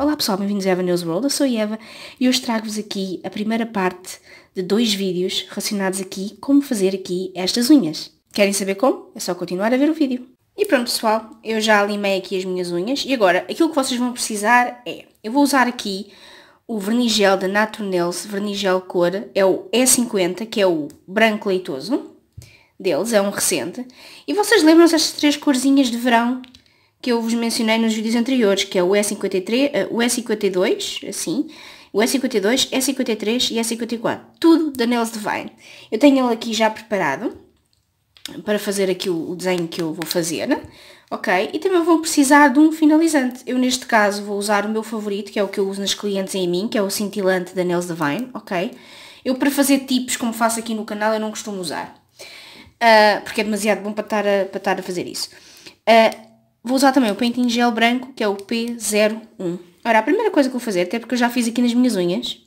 Olá pessoal, bem-vindos a Eva News World, eu sou Eva e hoje trago-vos aqui a primeira parte de dois vídeos relacionados aqui como fazer aqui estas unhas. Querem saber como? É só continuar a ver o vídeo. E pronto pessoal, eu já limei aqui as minhas unhas e agora aquilo que vocês vão precisar é, eu vou usar aqui o verniz gel da Naturnails, verniz gel cor, é o E50, que é o branco leitoso deles, é um recente. E vocês lembram-se destas três corzinhas de verão que eu vos mencionei nos vídeos anteriores, que é o E53, eh, o E52, assim, o E52, E53 e E54, tudo da Nails Divine. Eu tenho ele aqui já preparado para fazer aqui o desenho que eu vou fazer, ok? E também vou precisar de um finalizante. Eu neste caso vou usar o meu favorito, que é o que eu uso nas clientes em mim, que é o cintilante da Nails Divine, ok? Eu para fazer tipos, como faço aqui no canal, eu não costumo usar, uh, porque é demasiado bom para estar a, para estar a fazer isso. Uh, Vou usar também o pente em gel branco, que é o P01. Ora, a primeira coisa que vou fazer, até porque eu já fiz aqui nas minhas unhas,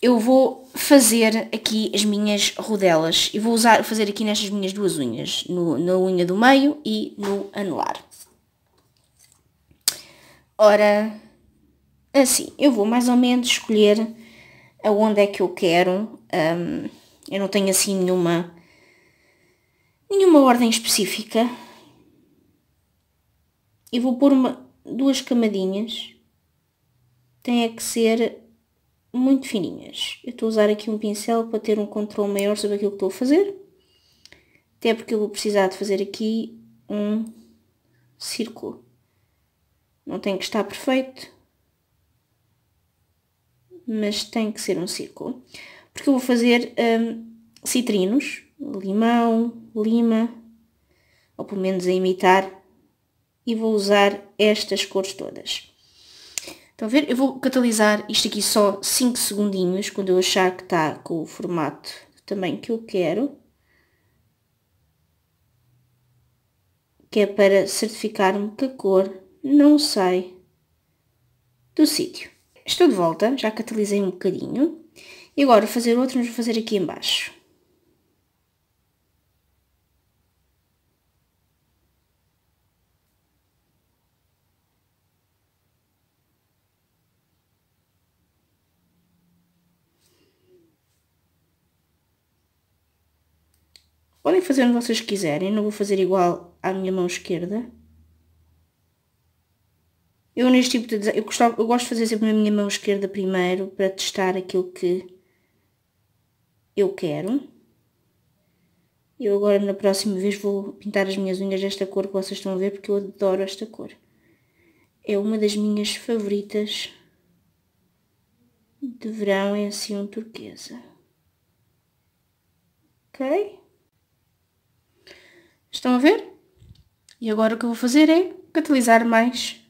eu vou fazer aqui as minhas rodelas. E vou usar, fazer aqui nestas minhas duas unhas, no, na unha do meio e no anular. Ora, assim, eu vou mais ou menos escolher aonde é que eu quero. Um, eu não tenho assim nenhuma, nenhuma ordem específica e vou pôr uma, duas camadinhas. Tem é que ser muito fininhas. Eu estou a usar aqui um pincel para ter um controle maior sobre aquilo que estou a fazer. Até porque eu vou precisar de fazer aqui um círculo. Não tem que estar perfeito, mas tem que ser um círculo. Porque eu vou fazer hum, citrinos, limão, lima, ou pelo menos a imitar e vou usar estas cores todas. Estão a ver? Eu vou catalisar isto aqui só 5 segundinhos, quando eu achar que está com o formato também que eu quero. Que é para certificar-me que a cor não sai do sítio. Estou de volta, já catalisei um bocadinho. E agora fazer outro, vamos fazer aqui embaixo. Podem fazer onde vocês quiserem, não vou fazer igual à minha mão esquerda. Eu neste tipo de eu, gostava, eu gosto de fazer sempre na minha mão esquerda primeiro, para testar aquilo que eu quero. Eu agora na próxima vez vou pintar as minhas unhas desta cor que vocês estão a ver, porque eu adoro esta cor. É uma das minhas favoritas de verão, é assim um turquesa. Ok? Estão a ver? E agora o que eu vou fazer é catalisar mais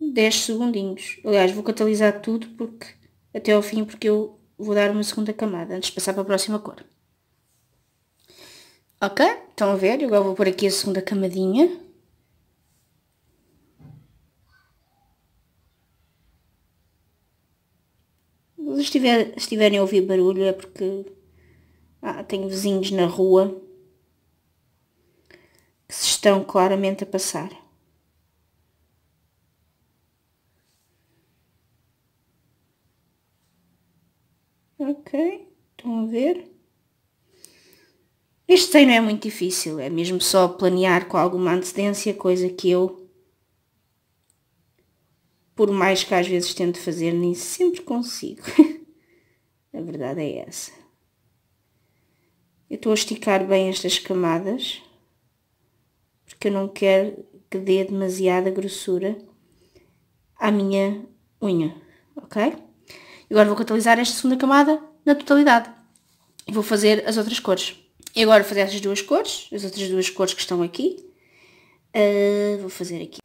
10 segundinhos. Aliás, vou catalisar tudo porque até ao fim, porque eu vou dar uma segunda camada antes de passar para a próxima cor. Ok? Estão a ver? Eu agora vou pôr aqui a segunda camadinha. Se, estiverem a ouvir barulho é porque ah, tenho vizinhos na rua estão claramente a passar. Ok, estão a ver? Este treino é muito difícil, é mesmo só planear com alguma antecedência, coisa que eu, por mais que às vezes tente fazer, nem sempre consigo. a verdade é essa. Eu estou a esticar bem estas camadas que eu não quero que dê demasiada grossura à minha unha, ok? Agora vou catalisar esta segunda camada na totalidade e vou fazer as outras cores. E agora vou fazer estas duas cores, as outras duas cores que estão aqui, uh, vou fazer aqui.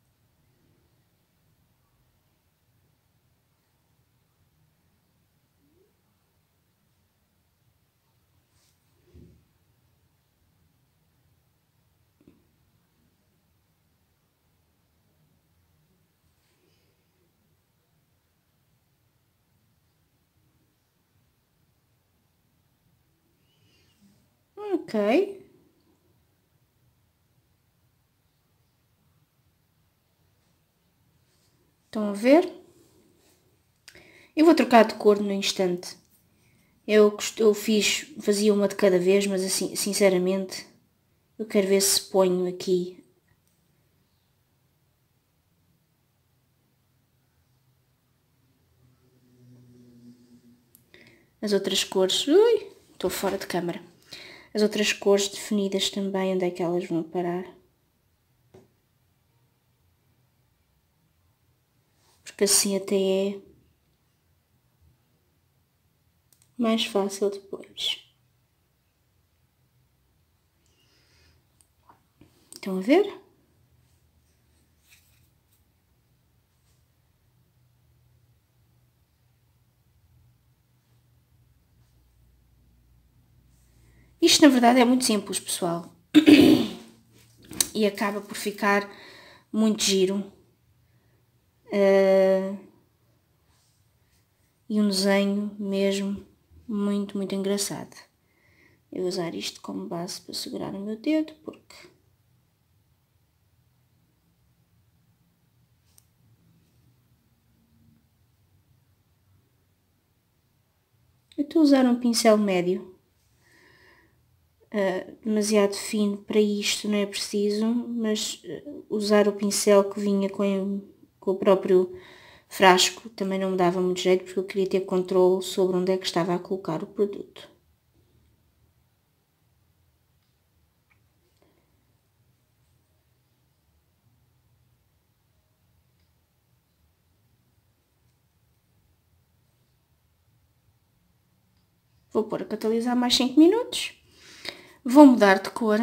ok? Estão a ver? Eu vou trocar de cor no instante. Eu, eu fiz, fazia uma de cada vez, mas assim, sinceramente, eu quero ver se ponho aqui as outras cores. Ui, estou fora de câmara as outras cores definidas também, onde é que elas vão parar. Porque assim até é mais fácil depois. Estão a ver? Isto, na verdade, é muito simples, pessoal. e acaba por ficar muito giro. Uh, e um desenho mesmo muito, muito engraçado. Eu vou usar isto como base para segurar o meu dedo, porque... Eu estou a usar um pincel médio uh, demasiado fino para isto não é preciso, mas eh, usar o pincel que vinha com, com o próprio frasco também não me dava muito jeito porque eu queria ter controle sobre onde é que estava a colocar o produto. Vou pôr a catalisar mais 5 minutos. Vou mudar de cor.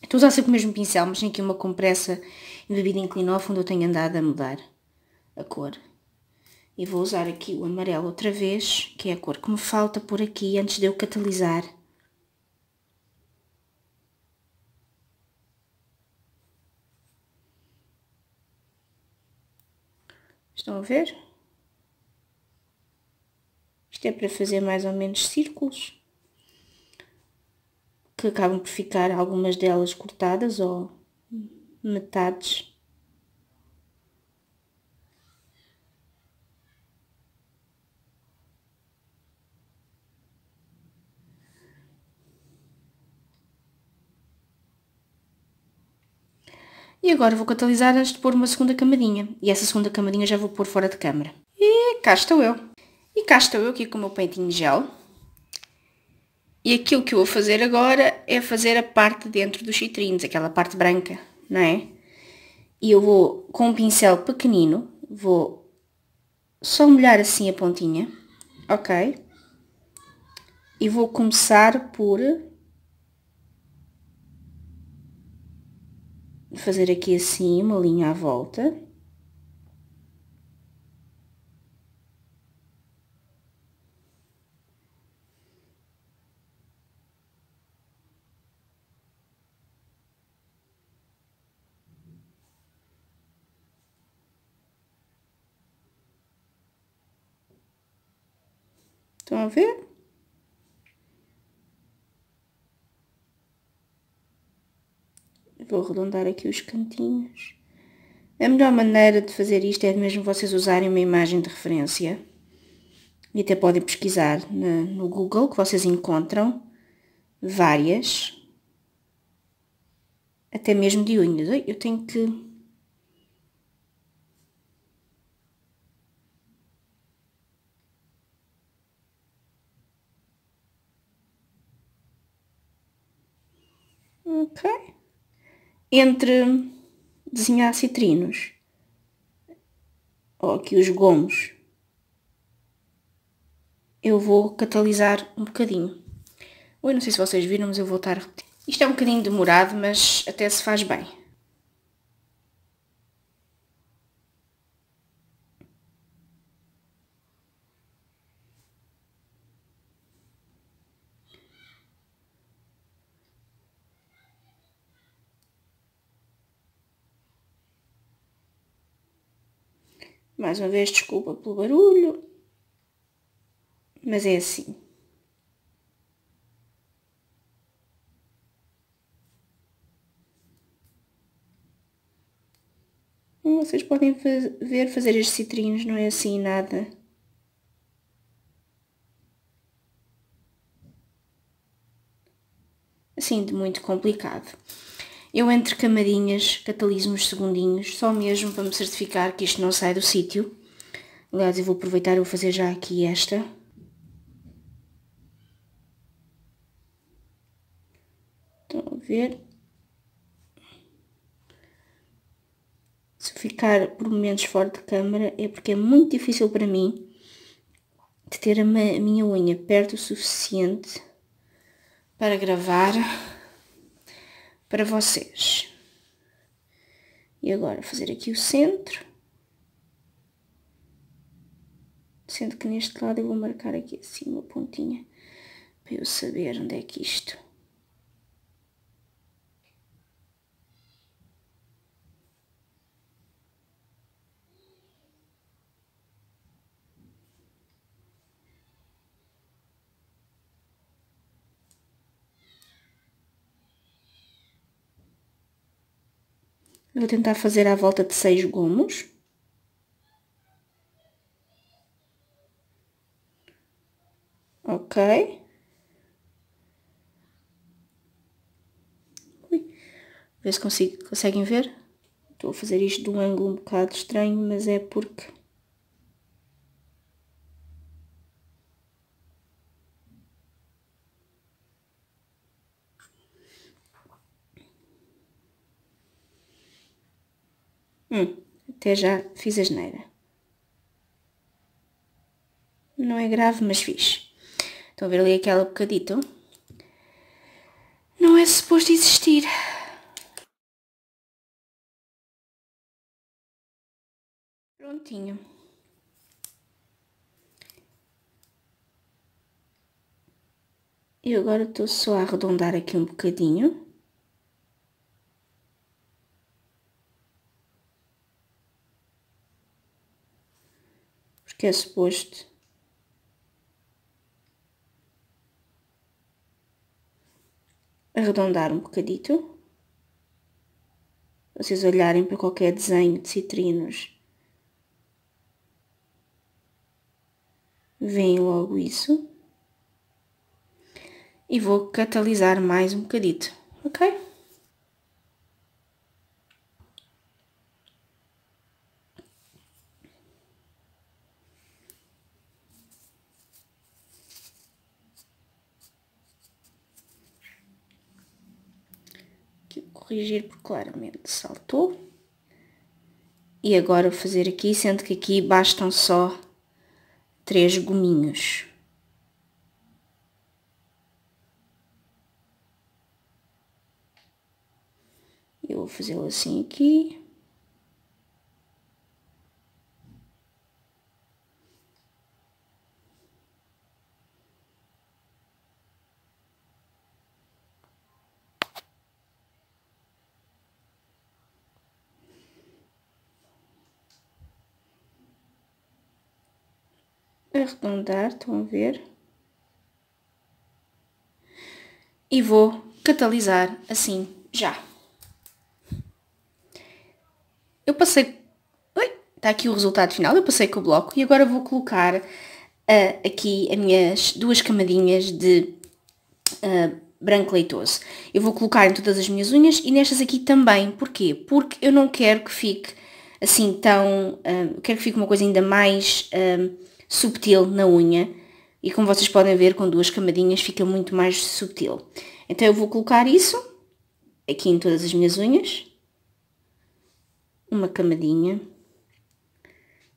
Estou a usar sempre o mesmo pincel, mas tenho aqui uma compressa embebida em clinófono, eu tenho andado a mudar a cor. E vou usar aqui o amarelo outra vez, que é a cor que me falta por aqui, antes de eu catalisar. Estão a ver? Isto é para fazer mais ou menos círculos que acabam por ficar algumas delas cortadas ou metades. E agora vou catalisar antes de pôr uma segunda camadinha. E essa segunda camadinha já vou pôr fora de câmara. E cá estou eu. E cá estou eu aqui com o meu peitinho gel. E aquilo que eu vou fazer agora é fazer a parte dentro dos citrinos, aquela parte branca, não é? E eu vou, com um pincel pequenino, vou só molhar assim a pontinha, ok? E vou começar por fazer aqui assim uma linha à volta. Estão a ver? Vou arredondar aqui os cantinhos. A melhor maneira de fazer isto é mesmo vocês usarem uma imagem de referência. E até podem pesquisar no Google, que vocês encontram várias. Até mesmo de unhas. Eu tenho que Ok? Entre desenhar citrinos, ou aqui os gomos, eu vou catalisar um bocadinho. Ui, não sei se vocês viram, mas eu vou estar a repetir. Isto é um bocadinho demorado, mas até se faz bem. Mais uma vez, desculpa pelo barulho, mas é assim. Hum, vocês podem ver fazer estes citrinhos, não é assim nada. Assim, de muito complicado. Eu entre camadinhas, cataliso uns segundinhos, só mesmo para me certificar que isto não sai do sítio. Aliás, eu vou aproveitar e vou fazer já aqui esta. Estão a ver? Se ficar por momentos fora de câmera é porque é muito difícil para mim de ter a minha unha perto o suficiente para gravar para vocês. E agora fazer aqui o centro. Sendo que neste lado eu vou marcar aqui assim uma pontinha para eu saber onde é que isto vou tentar fazer a volta de seis gomos. Ok. Ui. Vê se consigo, conseguem ver. Estou a fazer isto de um ângulo um bocado estranho, mas é porque Hum, até já fiz a geneira. Não é grave, mas fiz. Estão a ver ali aquele bocadito? Não é suposto existir. Prontinho. E agora estou só a arredondar aqui um bocadinho. que é suposto. Arredondar um bocadito. Vocês olharem para qualquer desenho de citrinos. Vem logo isso. E vou catalisar mais um bocadito, ok? corrigir porque claramente saltou. E agora vou fazer aqui, sendo que aqui bastam só três gominhos. Eu vou fazê-lo assim aqui. arredondar, estão a ver? E vou catalisar assim, já. Eu passei... oi está aqui o resultado final, eu passei com o bloco e agora vou colocar uh, aqui as minhas duas camadinhas de uh, branco leitoso. Eu vou colocar em todas as minhas unhas e nestas aqui também. Porquê? Porque eu não quero que fique assim tão... Uh, quero que fique uma coisa ainda mais... Uh, subtil na unha e como vocês podem ver com duas camadinhas fica muito mais subtil. Então eu vou colocar isso aqui em todas as minhas unhas, uma camadinha.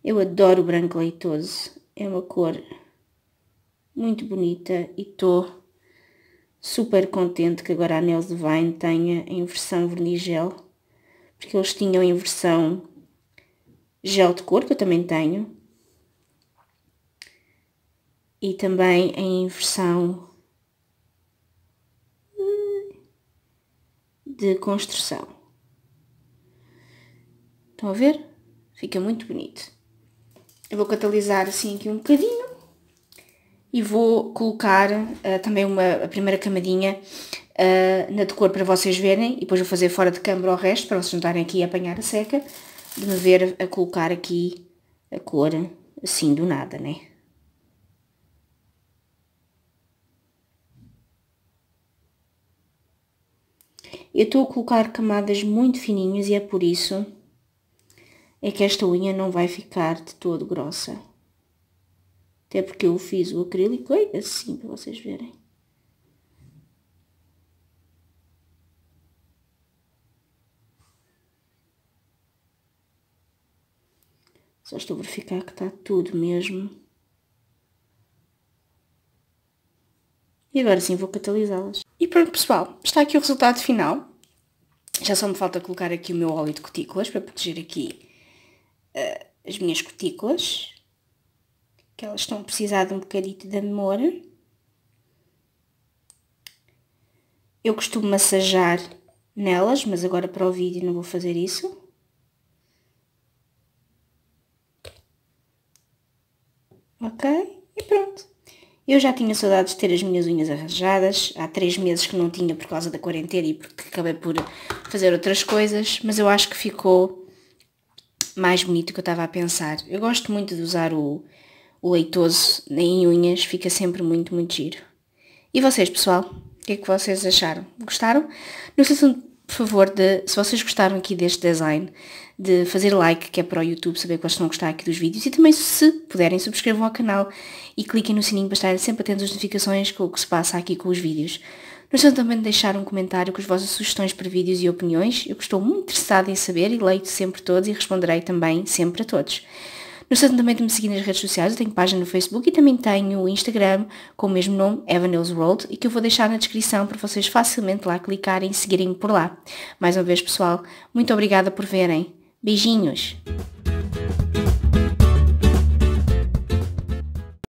Eu adoro o branco leitoso, é uma cor muito bonita e estou super contente que agora a Nails Divine tenha em versão verniz gel, porque eles tinham em versão gel de cor, que eu também tenho, e também em versão eh, de construção. Estão a ver? Fica muito bonito. Eu vou catalisar assim aqui um bocadinho e vou colocar uh, também uma, a primeira camadinha uh, na de cor para vocês verem e depois vou fazer fora de câmara o resto para vocês não estarem aqui a apanhar a seca de me ver a colocar aqui a cor assim do nada, né? Eu estou a colocar camadas muito fininhas e é por isso é que esta unha não vai ficar de todo grossa. Até porque eu fiz o acrílico é assim, para vocês verem. Só estou a verificar que está tudo mesmo E agora sim vou catalisá-las. E pronto pessoal, está aqui o resultado final. Já só me falta colocar aqui o meu óleo de cutículas para proteger aqui uh, as minhas cutículas. Que elas estão a precisar de um bocadito de amor. Eu costumo massajar nelas, mas agora para o vídeo não vou fazer isso. Ok? Eu já tinha saudades de ter as minhas unhas arranjadas, há três meses que não tinha por causa da quarentena e porque acabei por fazer outras coisas, mas eu acho que ficou mais bonito do que eu estava a pensar. Eu gosto muito de usar o, o leitoso em unhas, fica sempre muito, muito giro. E vocês, pessoal? O que é que vocês acharam? Gostaram? No, por favor, de, se vocês gostaram aqui deste design, de fazer like, que é para o YouTube saber que estão a gostar aqui dos vídeos, e também, se puderem, subscrevam ao canal e cliquem no sininho para estarem sempre atentos às notificações com o que se passa aqui com os vídeos. Não esqueçam também de deixar um comentário com as vossas sugestões para vídeos e opiniões, eu estou muito interessada em saber e leio sempre todos e responderei também sempre a todos. No entanto, também de me seguir nas redes sociais, eu tenho página no Facebook e também tenho o Instagram com o mesmo nome, Evanels World, e que eu vou deixar na descrição para vocês facilmente lá clicarem e seguirem por lá. Mais uma vez, pessoal, muito obrigada por verem. Beijinhos!